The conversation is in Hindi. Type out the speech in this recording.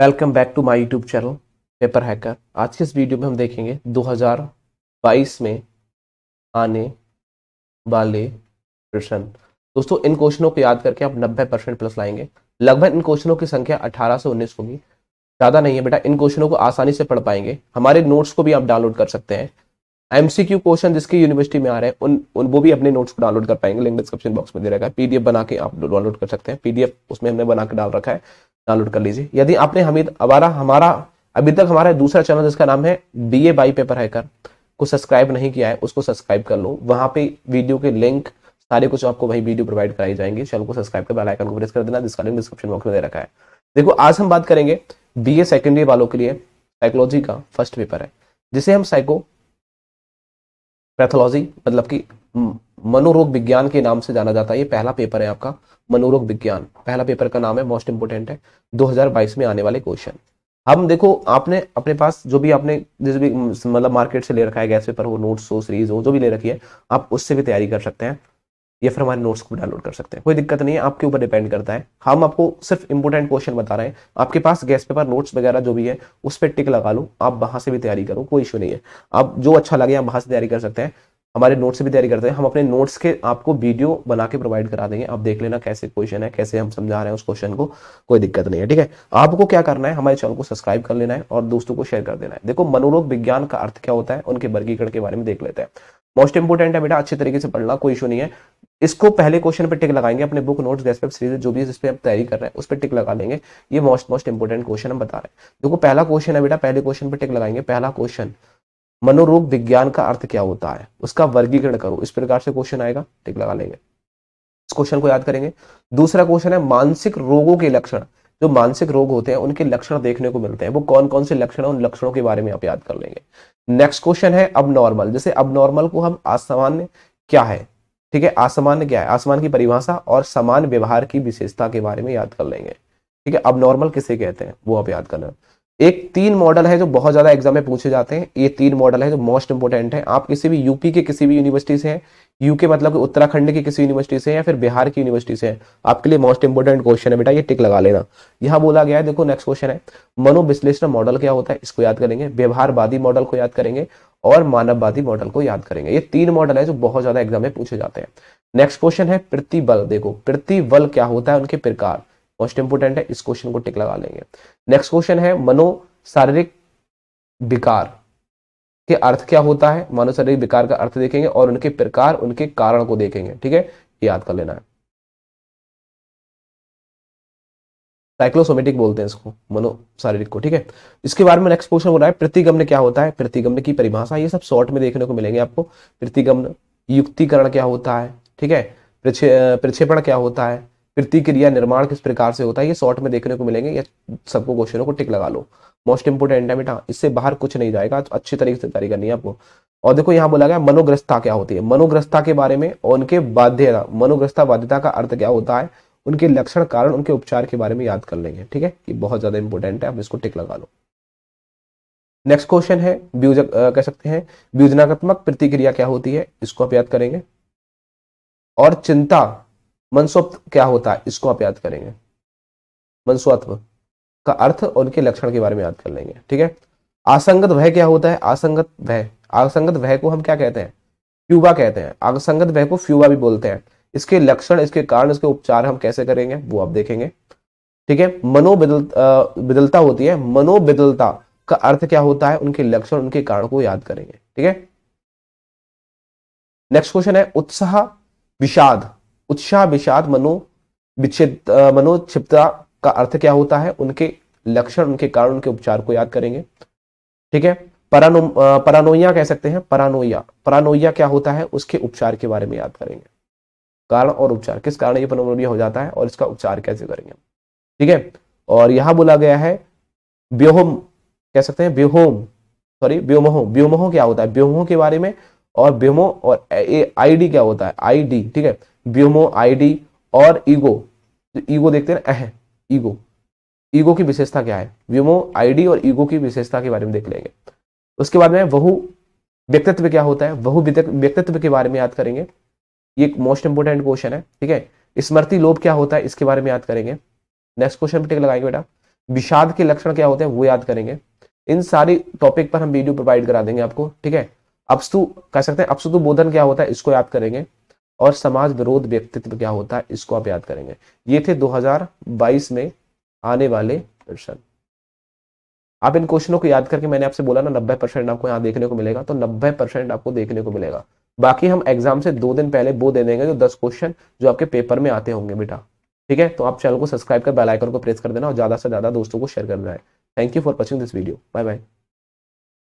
welcome back to my YouTube channel paper hacker आज के इस वीडियो में हम देखेंगे 2022 में आने वाले प्रश्न दोस्तों इन क्वेश्चनों को याद करके आप 90 परसेंट प्लस लाएंगे लगभग इन क्वेश्चनों की संख्या 18 से 19 होगी ज़्यादा नहीं है बेटा इन क्वेश्चनों को आसानी से पढ़ पाएंगे हमारे नोट्स को भी आप डाउनलोड कर सकते हैं एमसीक्यू क्वेश्चन जिसके यूनिवर्सिटी में आ रहे हैं उन, उन वो भी अपने नोट्स को डाउनलोड कर पाएंगे लिंक डिस्क्रिप्शन बॉक्स में दे रखा है पीडीएफ बना के आप डाउनलोड कर सकते हैं पीडीएफ उसमें हमने बना के डाल रखा है डाउनलोड कर लीजिए यदि आपने हमीद अबारा हमारा अभी तक हमारा दूसरा चैनल जिसका नाम है B A by paper hacker को सब्सक्राइब नहीं किया है उसको सब्सक्राइब कर लो वहां पे वीडियो के लिंक सारे कुछ आपको वही वीडियो प्रोवाइड कराई जाएंगे चैनल को सब्सक्राइब कर बेल आइकन को प्रेस कर देना जिसका लिंक डिस्क्रिप्शन बॉक्स में दे रखा है देखो आज हम बात करेंगे बी ए सेकेंडरी वालों के लिए साइकोलॉजी का फर्स्ट पेपर है जिसे हम साइको पैथोलॉजी मतलब कि मनोरोग विज्ञान के नाम से जाना जाता है ये पहला पेपर है आपका मनोरोग विज्ञान पहला पेपर का नाम है मोस्ट इंपोर्टेंट है 2022 में आने वाले क्वेश्चन हम देखो आपने अपने पास जो भी आपने जिस भी मतलब मार्केट से ले रखा है गैस पेपर हो नोट्स हो सीरीज हो जो भी ले रखी है आप उससे भी तैयारी कर सकते हैं या फिर हमारे नोट्स को भी डाउनलोड कर सकते हैं कोई दिक्कत नहीं है आपके ऊपर डिपेंड करता है हम आपको सिर्फ इंपॉर्टेंट क्वेश्चन बता रहे हैं आपके पास गैस पेपर नोट्स वगैरह जो भी है उस पर टिक लगा लो आप वहां से भी तैयारी करो कोई इशू नहीं है आप जो अच्छा लगे आप वहां से तैयारी कर सकते हैं हमारे नोट्स से भी तैयारी करते हैं हम अपने नोट्स के आपको वीडियो बना के प्रोवाइड करा देंगे आप देख लेना कैसे क्वेश्चन है कैसे हम समझा रहे हैं उस क्वेश्चन को कोई दिक्कत नहीं है ठीक है आपको क्या करना है हमारे चैनल को सब्सक्राइब कर लेना है और दोस्तों को शेयर कर देना है देखो मनोरोग विज्ञान का अर्थ क्या होता है उनके वर्गीकरण के बारे में देख लेते हैं मोस्ट इंपोर्टेंट है बेटा अच्छे तरीके से पढ़ना कोई इशू नहीं है इसको पहले क्वेश्चन पे टिक लगाएंगे अपने book notes guess paper series जो भी जिस पे आप तैयारी कर रहे हैं उस पर टिक लगा लेंगे ये मोस्ट मोस्ट इंपोर्टेंट क्वेश्चन हम बता रहे हैं देखो पहला क्वेश्चन है बेटा पहले क्वेश्चन पे टिक लगाएंगे पहला क्वेश्चन मनोरोग विज्ञान का अर्थ क्या होता है उसका वर्गीकरण करो इस प्रकार से क्वेश्चन आएगा टिक लगा लेंगे इस क्वेश्चन को याद करेंगे दूसरा क्वेश्चन है मानसिक रोगों के लक्षण जो मानसिक रोग होते हैं उनके लक्षण देखने को मिलते हैं वो कौन कौन से लक्षण है उन लक्षणों के बारे में आप याद कर लेंगे नेक्स्ट क्वेश्चन है अब नॉर्मल जैसे अब नॉर्मल को हम असामान्य क्या है ठीक है असामान्य क्या है आसमान की परिभाषा और समान व्यवहार की विशेषता के बारे में याद कर लेंगे ठीक है अब नॉर्मल किसे कहते हैं वो आप याद करना एक तीन मॉडल है जो बहुत ज़्यादा एग्जाम में पूछे जाते हैं ये तीन मॉडल है जो मोस्ट इंपोर्टेंट है आप किसी भी यूपी के किसी भी यूनिवर्सिटी से हैं यूके मतलब उत्तराखंड की किसी यूनिवर्सिटी से या फिर बिहार की यूनिवर्सिटी से है आपके लिए मोस्ट इंपोर्टेंट क्वेश्चन है बेटा ये टिक लगा लेना यहाँ बोला गया है देखो नेक्स्ट क्वेश्चन है मनोविश्लेषण मॉडल क्या होता है इसको याद करेंगे व्यवहारवादी मॉडल को याद करेंगे और मानववादी मॉडल को याद करेंगे ये तीन मॉडल है जो बहुत ज्यादा एग्जाम में पूछे जाते हैं नेक्स्ट क्वेश्चन है प्रतिबल देखो प्रतिबल क्या होता है उनके प्रकार मोस्ट इंपोर्टेंट है इस क्वेश्चन को टिक लगा लेंगे नेक्स्ट क्वेश्चन है मनो शारीरिक विकार के अर्थ क्या होता है मनो शारीरिक विकार का अर्थ देखेंगे और उनके प्रकार उनके कारण को देखेंगे ठीक है याद कर लेना है साइक्लोसोमेटिक बोलते हैं इसको मनो शारीरिक को ठीक है इसके बारे में नेक्स्ट क्वेश्चन हो रहा है प्रतिगमन क्या होता है प्रतिगमन की परिभाषा ये सब शॉर्ट में देखने को मिलेंगे आपको प्रतिगमन युक्तिकरण क्या होता है ठीक है प्रक्षेपण क्या होता है प्रतिक्रिया निर्माण किस प्रकार से होता है ये शॉर्ट में देखने को मिलेंगे या सबको क्वेश्चनों को टिक लगा लो मोस्ट इंपोर्टेंट है बेटा इससे बाहर कुछ नहीं जाएगा तो अच्छी तरीके से तैयारी करनी है आपको और देखो यहाँ बोला गया मनोग्रस्ता क्या होती है मनोग्रस्ता के बारे में और उनके बाध्यता मनोग्रस्ता बाध्यता का अर्थ क्या होता है उनके लक्षण कारण उनके उपचार के बारे में याद कर लेंगे ठीक है ये बहुत ज्यादा इंपॉर्टेंट है आप इसको टिक लगा लो नेक्स्ट क्वेश्चन है कह सकते हैं व्यूजनात्मक प्रतिक्रिया क्या होती है इसको आप याद करेंगे और चिंता मनस्वत्व क्या होता है इसको आप याद करेंगे मनसोत्व का अर्थ और उनके लक्षण के बारे में याद कर लेंगे ठीक है असंगत वह क्या होता है असंगत वह असंगत वह को हम क्या कहते हैं फ्यूबा कहते हैं असंगत वह को फ्यूबा भी बोलते हैं इसके लक्षण इसके कारण इसके उपचार हम कैसे करेंगे वो आप देखेंगे ठीक है मनोबिदल बिदलता होती है मनोबिदलता का अर्थ क्या होता है उनके लक्षण उनके कारण को याद करेंगे ठीक है नेक्स्ट क्वेश्चन है उत्साह विषाद उत्साह विषाद मनो विच्छेद मनोक्षिप्ता का अर्थ क्या होता है उनके लक्षण उनके कारण उनके उपचार को याद करेंगे ठीक है परानो परानोया कह सकते हैं परानोया परानोया क्या होता है उसके उपचार के बारे में याद करेंगे कारण और उपचार किस कारण ये पनोमोनिया हो जाता है और इसका उपचार कैसे करेंगे ठीक है और यहां बोला गया है व्योहम कह सकते हैं व्योहोम सॉरी व्योमहो व्योमहो क्या होता है व्योमोह के बारे में और व्योमो और आईडी क्या होता है आईडी ठीक है ब्योमो आईडी और ईगो तो ईगो देखते हैं अह ईगो ईगो की विशेषता क्या है व्योमो आईडी और ईगो की विशेषता के बारे में देख लेंगे उसके बाद में बहु व्यक्तित्व क्या होता है बहु व्यक्तित्व के बारे में याद करेंगे ये मोस्ट इंपोर्टेंट क्वेश्चन है ठीक है स्मृति लोभ क्या होता है इसके बारे में याद करेंगे नेक्स्ट क्वेश्चन पर टिक लगाएंगे बेटा विषाद के लक्षण क्या होते हैं वो याद करेंगे इन सारी टॉपिक पर हम वीडियो प्रोवाइड करा देंगे आपको ठीक है अपस्तु कह सकते हैं अपस्तु बोधन क्या होता है इसको याद करेंगे और समाज विरोध व्यक्तित्व क्या होता है इसको आप याद करेंगे ये थे 2022 में आने वाले प्रश्न आप इन क्वेश्चनों को याद करके मैंने आपसे बोला ना नब्बे परसेंट आपको यहाँ देखने को मिलेगा तो नब्बे परसेंट आपको देखने को मिलेगा बाकी हम एग्जाम से दो दिन पहले वो दे देंगे जो दस क्वेश्चन जो आपके पेपर में आते होंगे बेटा ठीक है तो आप चैनल को सब्सक्राइब कर बेल आइकन को प्रेस कर देना और ज्यादा से ज्यादा दोस्तों को शेयर कर देना है thank you for watching this video bye bye